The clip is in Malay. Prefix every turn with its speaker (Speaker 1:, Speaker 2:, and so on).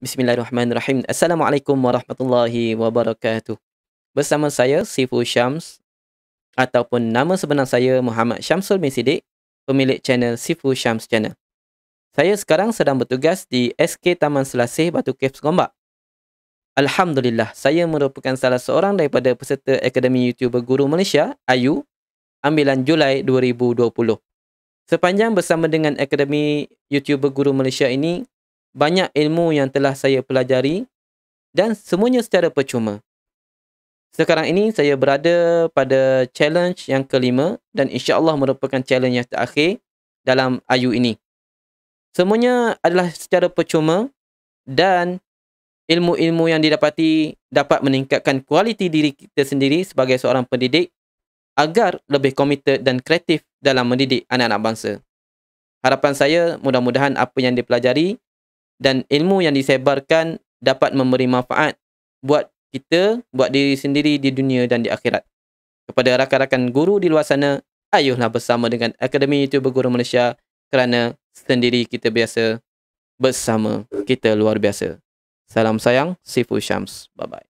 Speaker 1: Bismillahirrahmanirrahim. Assalamualaikum warahmatullahi wabarakatuh. Bersama saya Sifu Syams ataupun nama sebenar saya Muhammad Syamsul bin Siddiq, pemilik channel Sifu Syams Channel. Saya sekarang sedang bertugas di SK Taman Selasih Batu Caves Gombak. Alhamdulillah, saya merupakan salah seorang daripada peserta Akademi YouTuber Guru Malaysia, Ayu, ambilan Julai 2020. Sepanjang bersama dengan Akademi YouTuber Guru Malaysia ini, banyak ilmu yang telah saya pelajari dan semuanya secara percuma. Sekarang ini saya berada pada challenge yang kelima dan insya-Allah merupakan challenge yang terakhir dalam ayu ini. Semuanya adalah secara percuma dan ilmu-ilmu yang didapati dapat meningkatkan kualiti diri kita sendiri sebagai seorang pendidik agar lebih komited dan kreatif dalam mendidik anak-anak bangsa. Harapan saya mudah-mudahan apa yang dipelajari dan ilmu yang disebarkan dapat memberi manfaat buat kita, buat diri sendiri di dunia dan di akhirat. Kepada rakan-rakan guru di luar sana, ayuhlah bersama dengan Akademi YouTuber Guru Malaysia kerana sendiri kita biasa, bersama kita luar biasa. Salam sayang, Sifu Syams. Bye-bye.